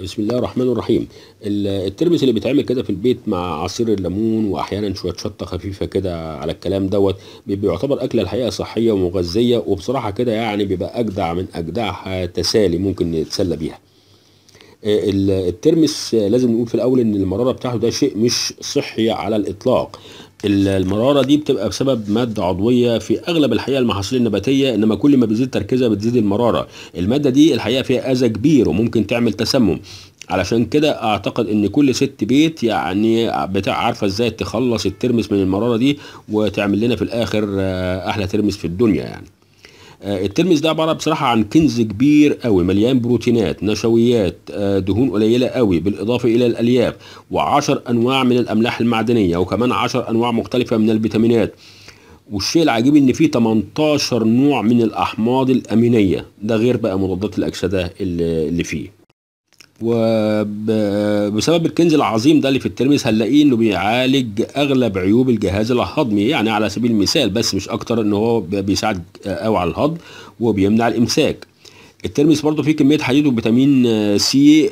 بسم الله الرحمن الرحيم الترمس اللي بيتعمل كده في البيت مع عصير الليمون واحيانا شويه شطه خفيفه كده على الكلام دوت بيعتبر اكله الحقيقه صحيه ومغذيه وبصراحه كده يعني بيبقى اجدع من اجدعها تسالي ممكن نتسلى بيها آه، الترمس لازم نقول في الاول ان المراره بتاعته ده شيء مش صحي على الاطلاق المرارة دي بتبقى بسبب مادة عضوية في أغلب الحقيقة المحاصيل النباتية إنما كل ما بيزيد تركيزها بتزيد المرارة المادة دي الحقيقة فيها أذى كبير وممكن تعمل تسمم علشان كده اعتقد ان كل ست بيت يعني بتاع عارفه ازاي تخلص الترمس من المراره دي وتعمل لنا في الاخر آه، احلى ترمس في الدنيا يعني آه، الترمس ده عباره بصراحه عن كنز كبير قوي مليان بروتينات نشويات آه، دهون قليله قوي بالاضافه الى الالياف و10 انواع من الاملاح المعدنيه وكمان 10 انواع مختلفه من الفيتامينات والشيء العجيب ان فيه 18 نوع من الاحماض الامينيه ده غير بقى مضادات الاكسده اللي فيه وبسبب الكنز العظيم ده اللي في الترمس هنلاقيه انه بيعالج اغلب عيوب الجهاز الهضمي يعني على سبيل المثال بس مش اكتر ان هو بيساعد قوي على الهضم وبيمنع الامساك الترمس برضه فيه كميه حديد وفيتامين سي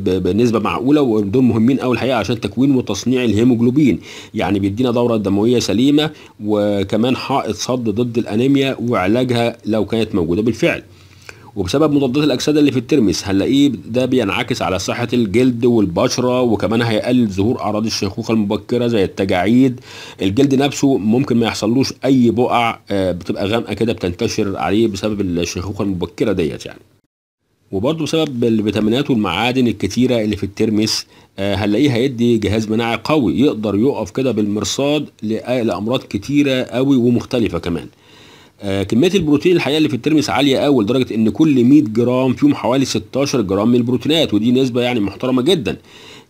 بنسبه معقوله ودول مهمين قوي الحقيقه عشان تكوين وتصنيع الهيموجلوبين يعني بيدينا دوره دمويه سليمه وكمان حائط صد ضد الانيميا وعلاجها لو كانت موجوده بالفعل وبسبب مضادات الاكسده اللي في الترمس هنلاقيه ده بينعكس على صحه الجلد والبشره وكمان هيقلل ظهور اعراض الشيخوخه المبكره زي التجاعيد الجلد نفسه ممكن ما يحصلوش اي بقع آه، بتبقى غامقه كده بتنتشر عليه بسبب الشيخوخه المبكره ديت يعني وبرضه بسبب الفيتامينات والمعادن الكتيره اللي في الترمس آه، هنلاقيه هيدي جهاز مناعي قوي يقدر يقف كده بالمرصاد لامراض كتيره قوي ومختلفه كمان آه كميه البروتين الحقيقه اللي في الترمس عاليه قوي لدرجه ان كل 100 جرام فيهم حوالي 16 جرام من البروتينات ودي نسبه يعني محترمه جدا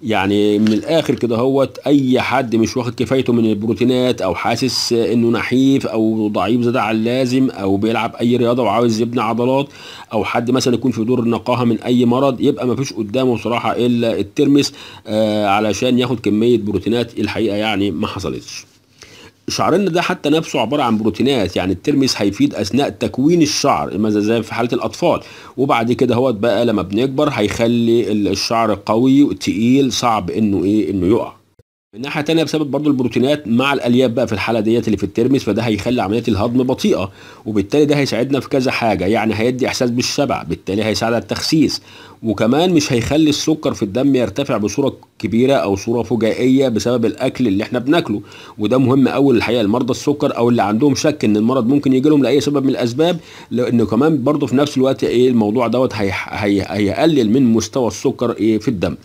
يعني من الاخر كده هوت اي حد مش واخد كفايته من البروتينات او حاسس انه نحيف او ضعيف زياده عن اللازم او بيلعب اي رياضه وعاوز يبني عضلات او حد مثلا يكون في دور النقاهه من اي مرض يبقى ما فيش قدامه صراحه الا الترمس آه علشان ياخد كميه بروتينات الحقيقه يعني ما حصلتش شعرنا ده حتى نفسه عبارة عن بروتينات يعني الترمس هيفيد أثناء تكوين الشعر زي في حالة الأطفال وبعد كده هو بقى لما بنكبر هيخلي الشعر قوي تقيل صعب إنه إيه إنه يقع من ناحيه تانية بسبب برضو البروتينات مع الالياف بقى في الحاله ديت اللي في الترمس فده هيخلي عمليه الهضم بطيئه وبالتالي ده هيساعدنا في كذا حاجه يعني هيدي احساس بالشبع بالتالي هيساعد على التخسيس وكمان مش هيخلي السكر في الدم يرتفع بصوره كبيره او صوره فجائيه بسبب الاكل اللي احنا بناكله وده مهم قوي الحقيقه لمرضى السكر او اللي عندهم شك ان المرض ممكن يجي لهم لاي سبب من الاسباب لانه كمان برضه في نفس الوقت ايه الموضوع دوت هيقلل من مستوى السكر ايه في الدم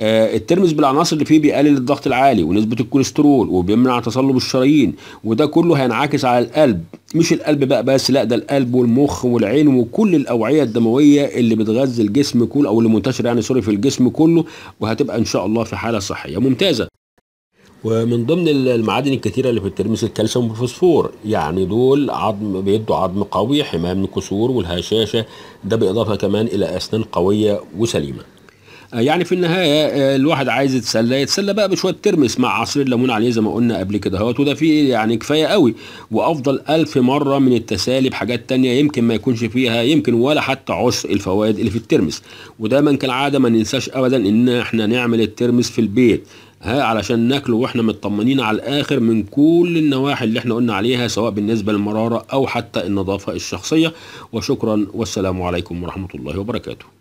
آه الترمس بالعناصر اللي فيه بيقلل الضغط العالي ونسبه الكوليسترول وبيمنع تصلب الشرايين وده كله هينعكس على القلب مش القلب بقى بس لا ده القلب والمخ والعين وكل الاوعيه الدمويه اللي بتغذي الجسم كله او اللي منتشره يعني سوري في الجسم كله وهتبقى ان شاء الله في حاله صحيه ممتازه ومن ضمن المعادن الكثيره اللي في الترمس الكالسيوم والفوسفور يعني دول عظم بيدوا عظم قوي حمايه من الكسور والهشاشه ده بالاضافه كمان الى اسنان قويه وسليمه آه، يعني في النهايه آه، الواحد عايز يتسلى يتسلى بقى بشويه ترمس مع عصير الليمون عليه زي ما قلنا قبل كده اهوت وده فيه يعني كفايه قوي وافضل الف مره من التسالي بحاجات تانية يمكن ما يكونش فيها يمكن ولا حتى عشر الفوائد اللي في الترمس ودايما كالعاده ما ننساش ابدا ان احنا نعمل الترمس في البيت ها علشان ناكله واحنا مطمنين على الاخر من كل النواحي اللي احنا قلنا عليها سواء بالنسبه للمراره او حتى النظافه الشخصيه وشكرا والسلام عليكم ورحمه الله وبركاته